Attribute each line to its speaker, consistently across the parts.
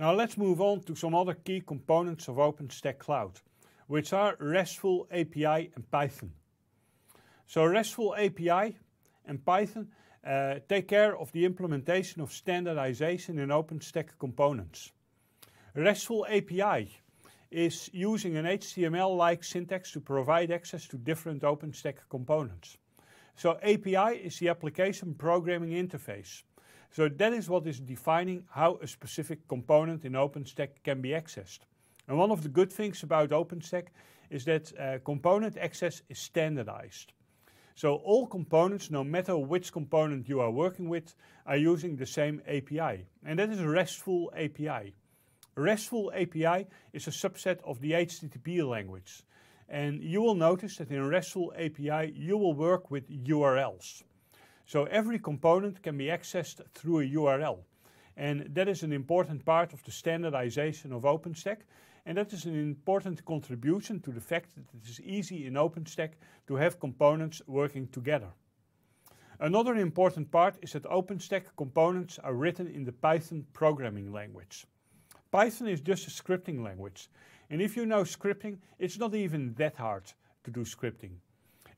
Speaker 1: Now let's move on to some other key components of OpenStack Cloud, which are RESTful API and Python. So RESTful API and Python uh, take care of the implementation of standardization in OpenStack components. RESTful API is using an HTML-like syntax to provide access to different OpenStack components. So API is the application programming interface. So that is what is defining how a specific component in OpenStack can be accessed. And one of the good things about OpenStack is that uh, component access is standardized. So all components, no matter which component you are working with, are using the same API. And that is a RESTful API. RESTful API is a subset of the HTTP language. And you will notice that in RESTful API, you will work with URLs. So every component can be accessed through a URL. And that is an important part of the standardization of OpenStack. And that is an important contribution to the fact that it is easy in OpenStack to have components working together. Another important part is that OpenStack components are written in the Python programming language. Python is just a scripting language. And if you know scripting, it's not even that hard to do scripting.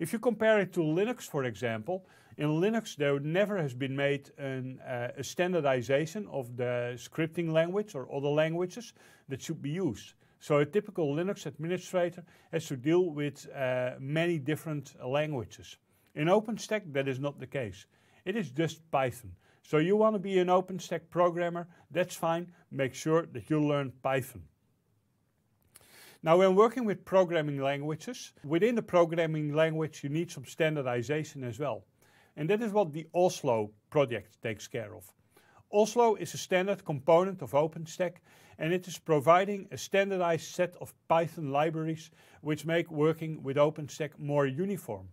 Speaker 1: If you compare it to Linux, for example, in Linux there never has been made an, uh, a standardization of the scripting language or other languages that should be used. So a typical Linux administrator has to deal with uh, many different languages. In OpenStack, that is not the case. It is just Python. So you want to be an OpenStack programmer, that's fine. Make sure that you learn Python. Now, when working with programming languages, within the programming language, you need some standardization as well. And that is what the Oslo project takes care of. Oslo is a standard component of OpenStack and it is providing a standardized set of Python libraries which make working with OpenStack more uniform.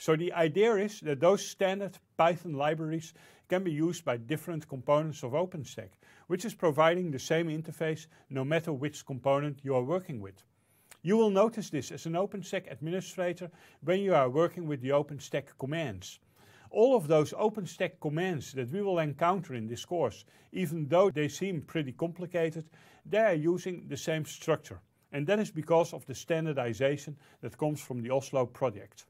Speaker 1: So the idea is that those standard Python libraries can be used by different components of OpenStack, which is providing the same interface no matter which component you are working with. You will notice this as an OpenStack administrator when you are working with the OpenStack commands. All of those OpenStack commands that we will encounter in this course, even though they seem pretty complicated, they are using the same structure. And that is because of the standardization that comes from the Oslo project.